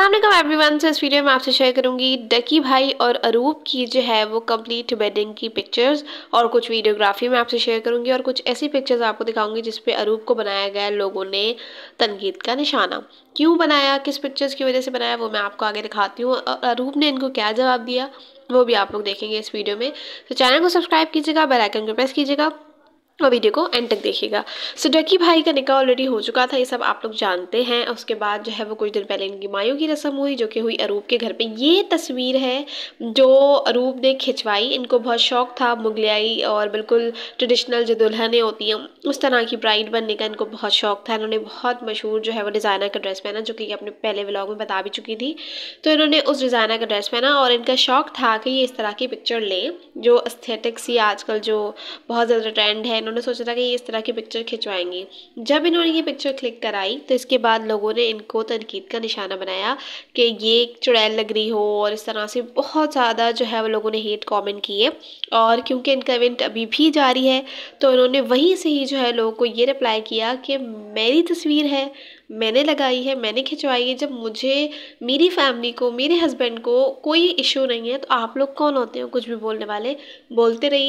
अल्लाम एवरीवन से इस वीडियो में आपसे शेयर करूंगी डकी भाई और अरूप की जो है वो कंप्लीट वेडिंग की पिक्चर्स और कुछ वीडियोग्राफी में आपसे शेयर करूंगी और कुछ ऐसी पिक्चर्स आपको दिखाऊंगी जिस पे अरूप को बनाया गया लोगों ने तनकीद का निशाना क्यों बनाया किस पिक्चर्स की वजह से बनाया वो मैं आपको आगे दिखाती हूँ अरूप ने इनको क्या जवाब दिया वो भी आप लोग देखेंगे इस वीडियो में तो चैनल को सब्सक्राइब कीजिएगा बेलाइकन को प्रेस कीजिएगा और वीडियो को एंड तक देखिएगा सो so, डकी भाई का निकाह ऑलरेडी हो चुका था ये सब आप लोग जानते हैं उसके बाद जो है वो कुछ दिन पहले इनकी मायों की रस्म हुई जो कि हुई अरूप के घर पे ये तस्वीर है जो अरूप ने खिंचवाई इनको बहुत शौक था मुगलियाई और बिल्कुल ट्रेडिशनल जो दुल्हनें होती हैं उस तरह की ब्राइड बनने का इनको बहुत शौक था इन्होंने बहुत मशहूर जो है वो डिज़ाइनर का ड्रेस पहना जो कि अपने पहले व्लॉग में बता भी चुकी थी तो इन्होंने उस डिज़ाइनर का ड्रेस पहना और इनका शौक था कि ये इस तरह की पिक्चर लें जो अस्थेटिक्स ही आजकल जो बहुत ज़्यादा ट्रेंड है इन्होंने सोचा था कि इस तरह की पिक्चर खिंचवाएंगी जब इन्होंने ये पिक्चर क्लिक कराई तो इसके बाद लोगों ने इनको तनकीद का निशाना बनाया कि ये चुड़ैल लग रही हो और इस तरह से बहुत ज़्यादा जो है वो लोगों ने हेट कॉमेंट किए और क्योंकि इनका इवेंट अभी भी जारी है तो उन्होंने वहीं से ही जो है लोगों को ये रिप्लाई किया कि मेरी तस्वीर है मैंने लगाई है मैंने खिंचवाई है जब मुझे मेरी फैमिली को मेरे हस्बैंड को कोई इशू नहीं है तो आप लोग कौन होते हो कुछ भी बोलने वाले बोलते रहिए